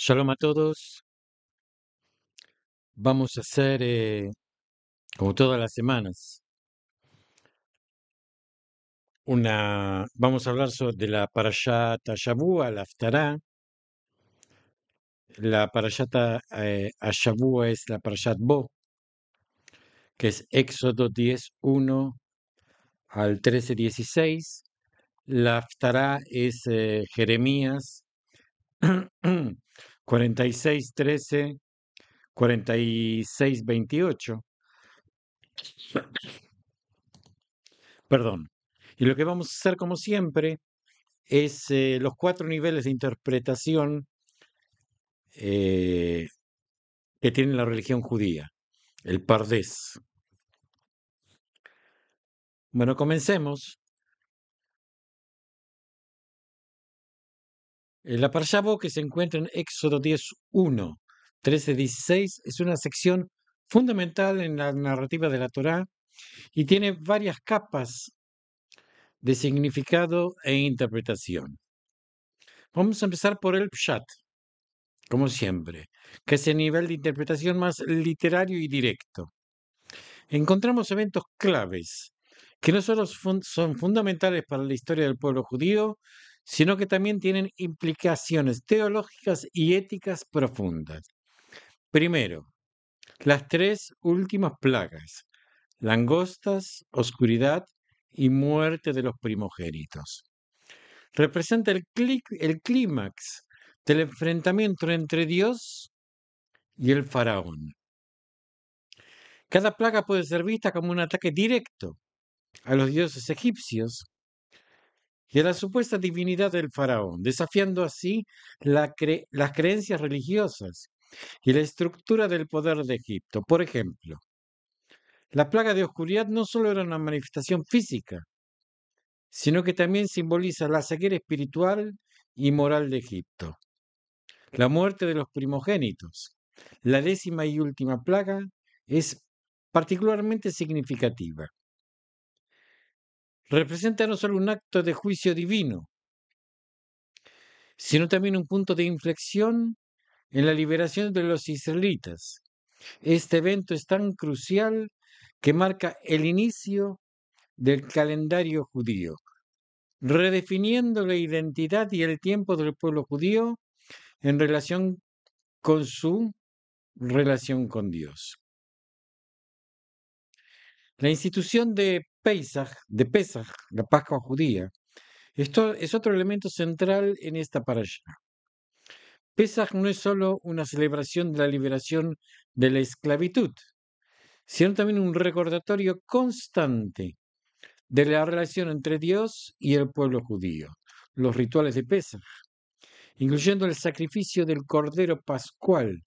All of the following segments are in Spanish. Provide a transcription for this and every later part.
Shalom a todos. Vamos a hacer, eh, como todas las semanas, una, vamos a hablar sobre la Parashat Ashabua, la Aftará. La Parashat eh, es la Parashat Bo, que es Éxodo 10:1 al 13:16. La Aftará es eh, Jeremías 4613, 28. Perdón. Y lo que vamos a hacer, como siempre, es eh, los cuatro niveles de interpretación eh, que tiene la religión judía, el Pardés. Bueno, comencemos. El Parshabo que se encuentra en Éxodo 10, 1, 16 es una sección fundamental en la narrativa de la Torá y tiene varias capas de significado e interpretación. Vamos a empezar por el Pshat, como siempre, que es el nivel de interpretación más literario y directo. Encontramos eventos claves que no solo son fundamentales para la historia del pueblo judío, sino que también tienen implicaciones teológicas y éticas profundas. Primero, las tres últimas plagas, langostas, oscuridad y muerte de los primogénitos. Representa el, el clímax del enfrentamiento entre Dios y el faraón. Cada plaga puede ser vista como un ataque directo a los dioses egipcios a la supuesta divinidad del faraón, desafiando así las creencias religiosas y la estructura del poder de Egipto. Por ejemplo, la plaga de oscuridad no solo era una manifestación física, sino que también simboliza la ceguera espiritual y moral de Egipto, la muerte de los primogénitos. La décima y última plaga es particularmente significativa, representa no solo un acto de juicio divino, sino también un punto de inflexión en la liberación de los israelitas. Este evento es tan crucial que marca el inicio del calendario judío, redefiniendo la identidad y el tiempo del pueblo judío en relación con su relación con Dios. La institución de de Pesach, la Pascua judía. Esto es otro elemento central en esta parasha. Pesach no es solo una celebración de la liberación de la esclavitud, sino también un recordatorio constante de la relación entre Dios y el pueblo judío, los rituales de Pesach, incluyendo el sacrificio del cordero pascual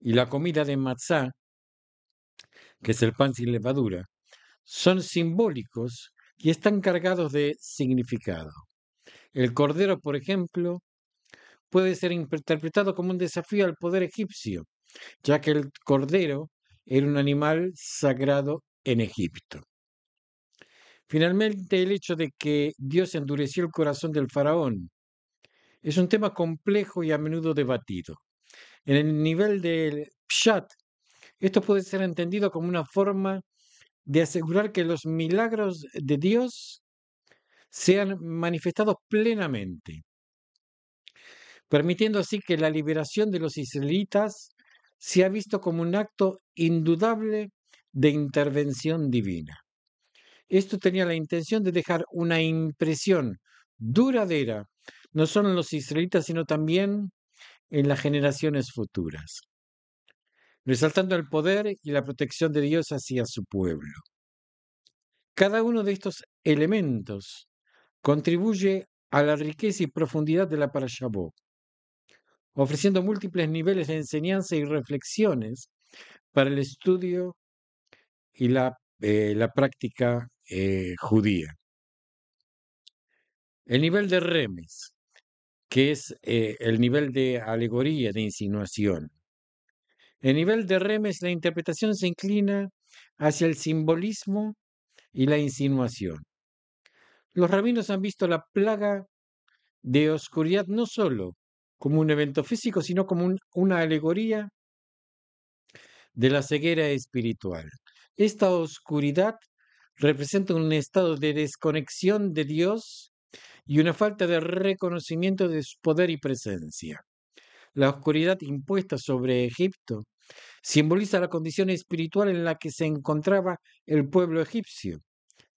y la comida de matzá, que es el pan sin levadura, son simbólicos y están cargados de significado. El cordero, por ejemplo, puede ser interpretado como un desafío al poder egipcio, ya que el cordero era un animal sagrado en Egipto. Finalmente, el hecho de que Dios endureció el corazón del faraón es un tema complejo y a menudo debatido. En el nivel del Pshat, esto puede ser entendido como una forma de asegurar que los milagros de Dios sean manifestados plenamente, permitiendo así que la liberación de los israelitas sea visto como un acto indudable de intervención divina. Esto tenía la intención de dejar una impresión duradera, no solo en los israelitas, sino también en las generaciones futuras resaltando el poder y la protección de Dios hacia su pueblo. Cada uno de estos elementos contribuye a la riqueza y profundidad de la Parashabó, ofreciendo múltiples niveles de enseñanza y reflexiones para el estudio y la, eh, práctica eh, judía. El nivel de remes, que es eh, el nivel de alegoría, de insinuación, en nivel de Remes, la interpretación se inclina hacia el simbolismo y la insinuación. Los rabinos han visto la plaga de oscuridad no solo como un evento físico, sino como una alegoría de la ceguera espiritual. Esta oscuridad representa un estado de desconexión de Dios y una falta de reconocimiento de su poder y presencia. La oscuridad impuesta sobre Egipto simboliza la condición espiritual en la que se encontraba el pueblo egipcio.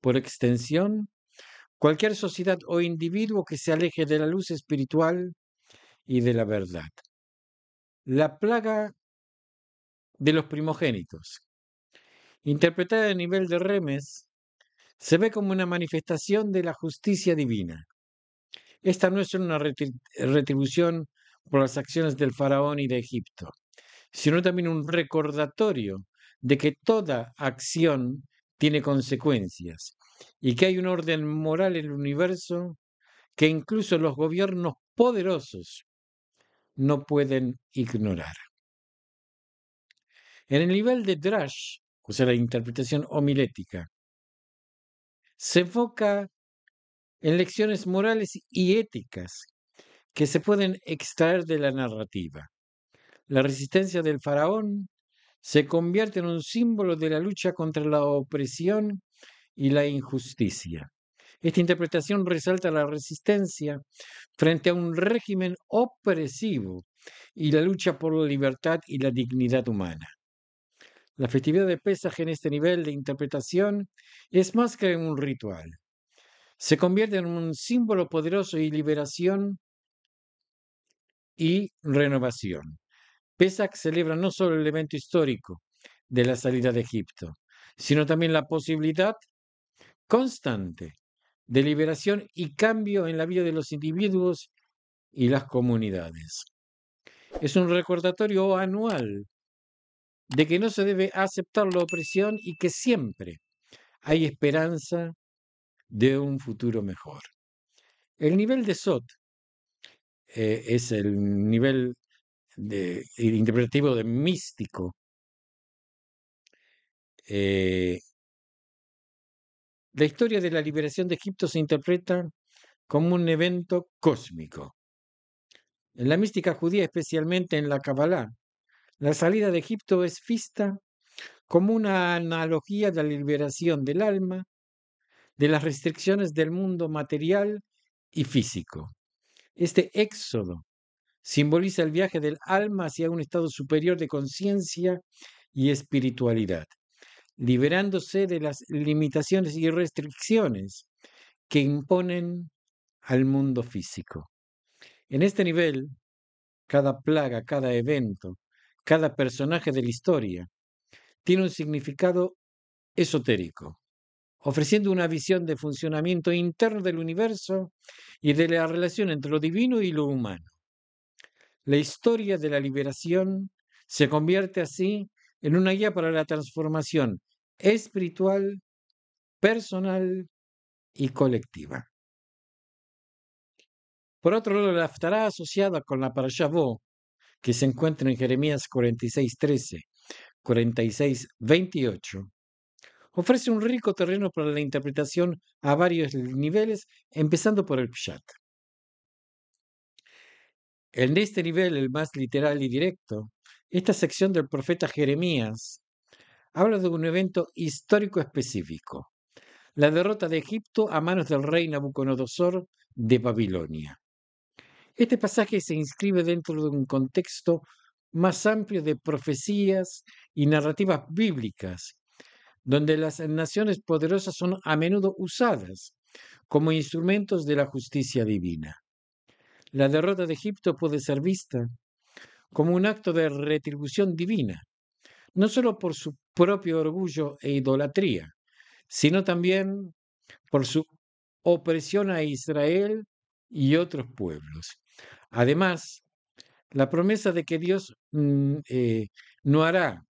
Por extensión, cualquier sociedad o individuo que se aleje de la luz espiritual y de la verdad. La plaga de los primogénitos, interpretada a nivel de Remes, se ve como una manifestación de la justicia divina. Esta no es una retribución por las acciones del faraón y de Egipto, sino también un recordatorio de que toda acción tiene consecuencias y que hay un orden moral en el universo que incluso los gobiernos poderosos no pueden ignorar. En el nivel de Drash, o sea, la interpretación homilética, se enfoca en lecciones morales y éticas que se pueden extraer de la narrativa. La resistencia del faraón se convierte en un símbolo de la lucha contra la opresión y la injusticia. Esta interpretación resalta la resistencia frente a un régimen opresivo y la lucha por la libertad y la dignidad humana. La festividad de Pesaj en este nivel de interpretación es más que un ritual. Se convierte en un símbolo poderoso y liberación y renovación. Pesach celebra no solo el evento histórico de la salida de Egipto, sino también la posibilidad constante de liberación y cambio en la vida de los individuos y las comunidades. Es un recordatorio anual de que no se debe aceptar la opresión y que siempre hay esperanza de un futuro mejor. El nivel de Sot eh, es el nivel eh, interpretativo de místico. Eh, la historia de la liberación de Egipto se interpreta como un evento cósmico. En la mística judía, especialmente en la Kabbalah, la salida de Egipto es vista como una analogía de la liberación del alma de las restricciones del mundo material y físico. Este éxodo simboliza el viaje del alma hacia un estado superior de conciencia y espiritualidad, liberándose de las limitaciones y restricciones que imponen al mundo físico. En este nivel, cada plaga, cada evento, cada personaje de la historia tiene un significado esotérico, ofreciendo una visión de funcionamiento interno del universo y de la relación entre lo divino y lo humano. La historia de la liberación se convierte así en una guía para la transformación espiritual, personal y colectiva. Por otro lado, la estará asociada con la Parashavó, que se encuentra en Jeremías 46.13, 46.28, ofrece un rico terreno para la interpretación a varios niveles, empezando por el Pshat. En este nivel, el más literal y directo, esta sección del profeta Jeremías habla de un evento histórico específico, la derrota de Egipto a manos del rey Nabucodonosor de Babilonia. Este pasaje se inscribe dentro de un contexto más amplio de profecías y narrativas bíblicas donde las naciones poderosas son a menudo usadas como instrumentos de la justicia divina. La derrota de Egipto puede ser vista como un acto de retribución divina, no solo por su propio orgullo e idolatría, sino también por su opresión a Israel y otros pueblos. Además, la promesa de que Dios mm, eh, no hará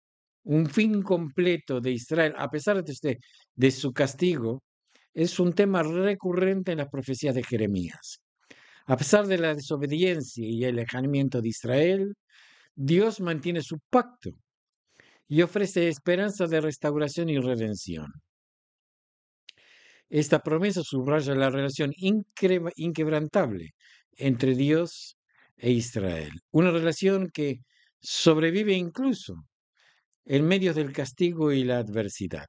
un fin completo de Israel, a pesar de, este, de su castigo, es un tema recurrente en las profecías de Jeremías. A pesar de la desobediencia y el alejamiento de Israel, Dios mantiene su pacto y ofrece esperanza de restauración y redención. Esta promesa subraya la relación inquebrantable entre Dios e Israel, una relación que sobrevive incluso en medio del castigo y la adversidad.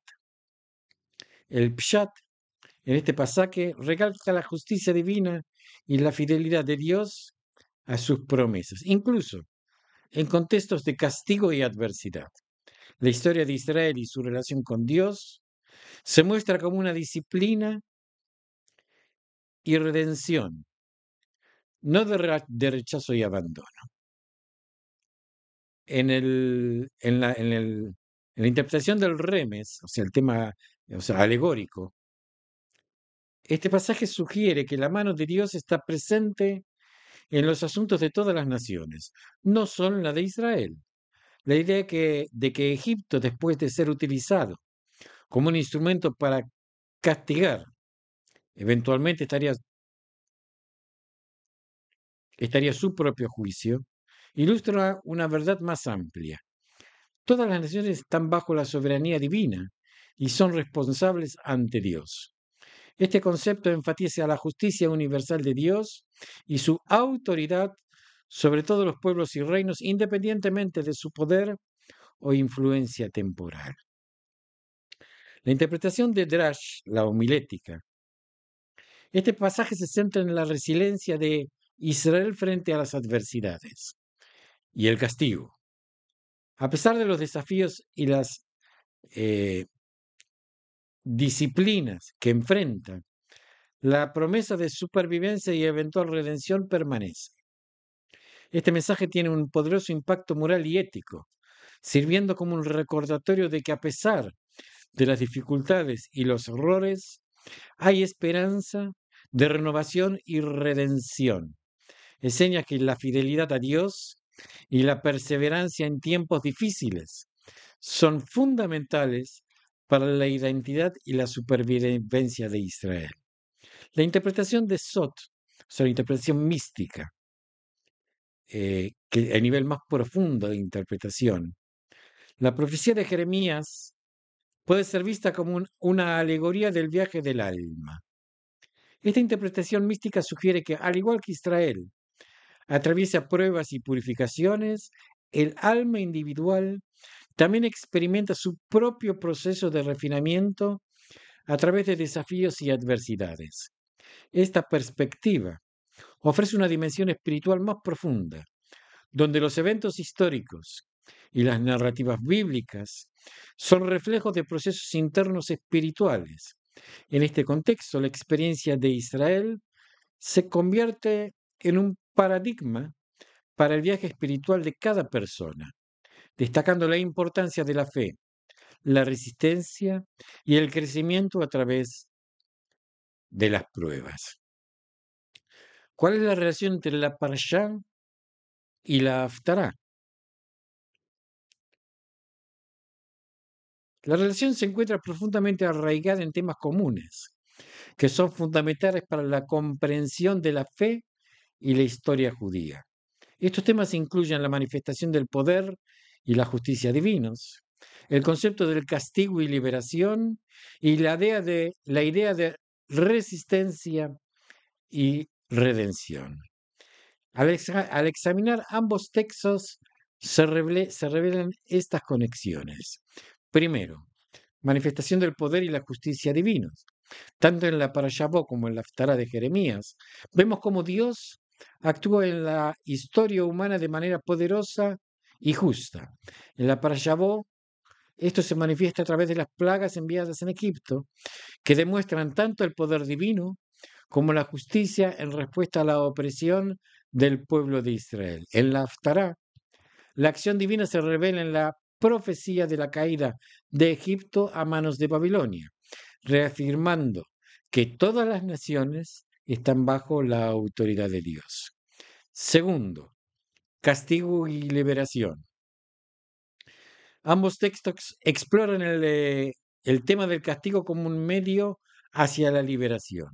El Pshat en este pasaje recalca la justicia divina y la fidelidad de Dios a sus promesas, incluso en contextos de castigo y adversidad. La historia de Israel y su relación con Dios se muestra como una disciplina y redención, no de, rechazo y abandono en, el, en, la, el, en la interpretación del remes, o sea, el tema o sea, alegórico, este pasaje sugiere que la mano de Dios está presente en los asuntos de todas las naciones, no solo en la de Israel. La idea que, de que Egipto, después de ser utilizado como un instrumento para castigar, eventualmente estaría, estaría su propio juicio, ilustra una verdad más amplia. Todas las naciones están bajo la soberanía divina y son responsables ante Dios. Este concepto enfatiza la justicia universal de Dios y su autoridad sobre todos los pueblos y reinos, independientemente de su poder o influencia temporal. La interpretación de Drash, la homilética. Este pasaje se centra en la resiliencia de Israel frente a las adversidades y el castigo. A pesar de los desafíos y las eh, disciplinas que enfrenta, la promesa de supervivencia y eventual redención permanece. Este mensaje tiene un poderoso impacto moral y ético, sirviendo como un recordatorio de que a pesar de las dificultades y los errores, hay esperanza de renovación y redención. Enseña que la fidelidad a Dios y la perseverancia en tiempos difíciles son fundamentales para la identidad y la supervivencia de Israel. La interpretación de Sot, o sea, la interpretación mística, eh, que a nivel más profundo de interpretación, la profecía de Jeremías puede ser vista como una alegoría del viaje del alma. Esta interpretación mística sugiere que, al igual que Israel, atraviesa pruebas y purificaciones, el alma individual también experimenta su propio proceso de refinamiento a través de desafíos y adversidades. Esta perspectiva ofrece una dimensión espiritual más profunda, donde los eventos históricos y las narrativas bíblicas son reflejos de procesos internos espirituales. En este contexto, la experiencia de Israel se convierte en un paradigma para el viaje espiritual de cada persona, destacando la importancia de la fe, la resistencia y el crecimiento a través de las pruebas. ¿Cuál es la relación entre la parashá y la aftará? La relación se encuentra profundamente arraigada en temas comunes, que son fundamentales para la comprensión de la fe y la historia judía. Estos temas incluyen la manifestación del poder y la justicia divinos, el concepto del castigo y liberación y la idea de, la idea de resistencia y redención. Al, examinar ambos textos se, revelan estas conexiones. Primero, manifestación del poder y la justicia divinos. Tanto en la Parashabó como en la Aftara de Jeremías, vemos cómo Dios actuó en la historia humana de manera poderosa y justa. En la Parashavó, esto se manifiesta a través de las plagas enviadas en Egipto, que demuestran tanto el poder divino como la justicia en respuesta a la opresión del pueblo de Israel. En la Haftará, la acción divina se revela en la profecía de la caída de Egipto a manos de Babilonia, reafirmando que todas las naciones están bajo la autoridad de Dios. Segundo, castigo y liberación. Ambos textos exploran eh, el, tema del castigo como un medio hacia la liberación.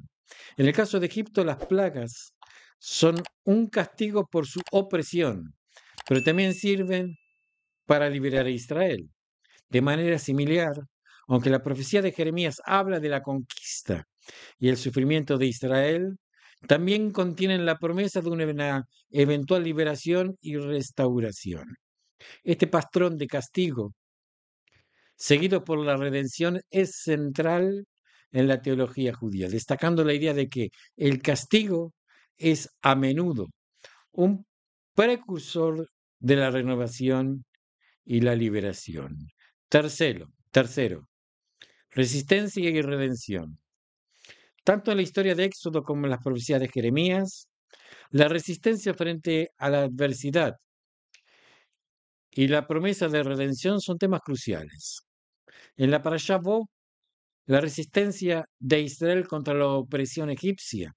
En el caso de Egipto, las plagas son un castigo por su opresión, pero también sirven para liberar a Israel. De manera similar, aunque la profecía de Jeremías habla de la conquista y el sufrimiento de Israel, también contienen la promesa de una eventual liberación y restauración. Este patrón de castigo, seguido por la redención, es central en la teología judía, destacando la idea de que el castigo es a menudo un precursor de la renovación y la liberación. Tercero, tercero, resistencia y redención. Tanto en la historia de Éxodo como en las profecías de Jeremías, la resistencia frente a la adversidad y la promesa de redención son temas cruciales. En la Parashá Bo, la resistencia de Israel contra la opresión egipcia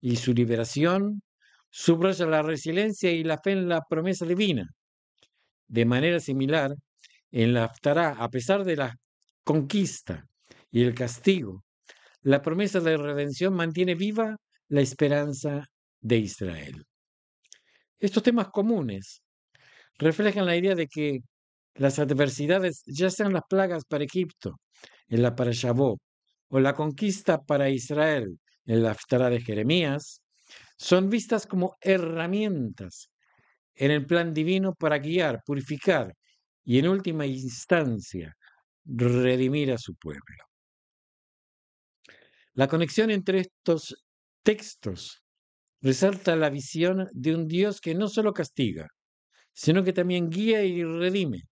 y su liberación subraya la resiliencia y la fe en la promesa divina. De manera similar, en la Haftará, a pesar de la conquista y el castigo, la promesa de redención mantiene viva la esperanza de Israel. Estos temas comunes reflejan la idea de que las adversidades, ya sean las plagas para Egipto, en la para Parashavó, o la conquista para Israel, en la aftara de Jeremías, son vistas como herramientas en el plan divino para guiar, purificar y en última instancia redimir a su pueblo. La conexión entre estos textos resalta la visión de un Dios que no solo castiga, sino que también guía y redime,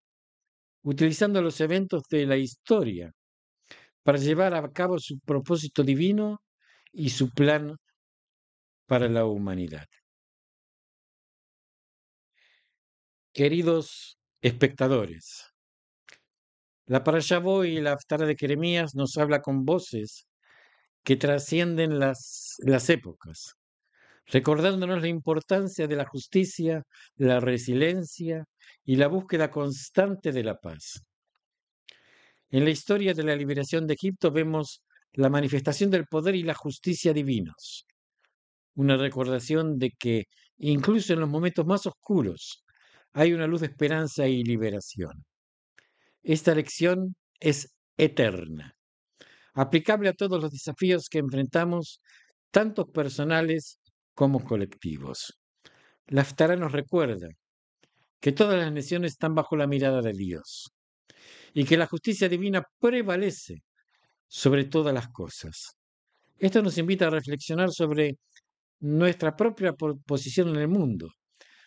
utilizando los eventos de la historia para llevar a cabo su propósito divino y su plan para la humanidad. Queridos espectadores, la Parashabó y la Aftara de Jeremías nos habla con voces que trascienden las, épocas, recordándonos la importancia de la justicia, la resiliencia y la búsqueda constante de la paz. En la historia de la liberación de Egipto vemos la manifestación del poder y la justicia divinos, una recordación de que incluso en los momentos más oscuros hay una luz de esperanza y liberación. Esta lección es eterna aplicable a todos los desafíos que enfrentamos, tanto personales como colectivos. La nos recuerda que todas las naciones están bajo la mirada de Dios y que la justicia divina prevalece sobre todas las cosas. Esto nos invita a reflexionar sobre nuestra propia posición en el mundo,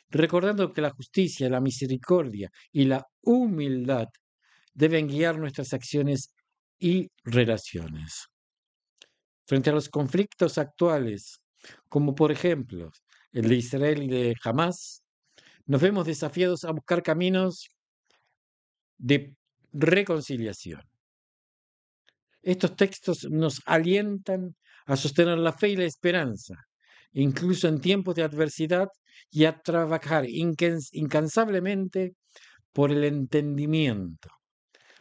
recordando que la justicia, la misericordia y la humildad deben guiar nuestras acciones y relaciones. Frente a los conflictos actuales, como por ejemplo el de Israel y de Hamas, nos vemos desafiados a buscar caminos de reconciliación. Estos textos nos alientan a sostener la fe y la esperanza, incluso en tiempos de adversidad, y a trabajar incansablemente por el entendimiento,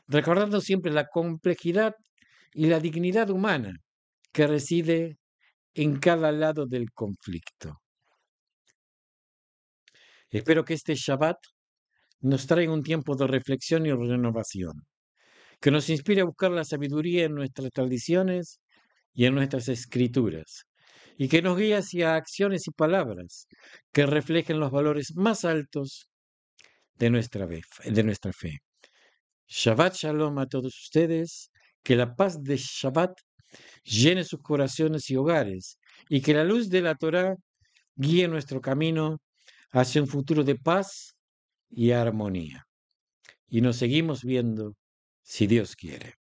recordando siempre la complejidad y la dignidad humana que reside en cada lado del conflicto. Espero que este Shabbat nos traiga un tiempo de reflexión y renovación, que nos inspire a buscar la sabiduría en nuestras tradiciones y en nuestras escrituras, y que nos guíe hacia acciones y palabras que reflejen los valores más altos de nuestra fe. De nuestra fe. Shabbat Shalom a todos ustedes, que la paz de Shabbat llene sus corazones y hogares, y que la luz de la Torah guíe nuestro camino hacia un futuro de paz y armonía. Y nos seguimos viendo, si Dios quiere.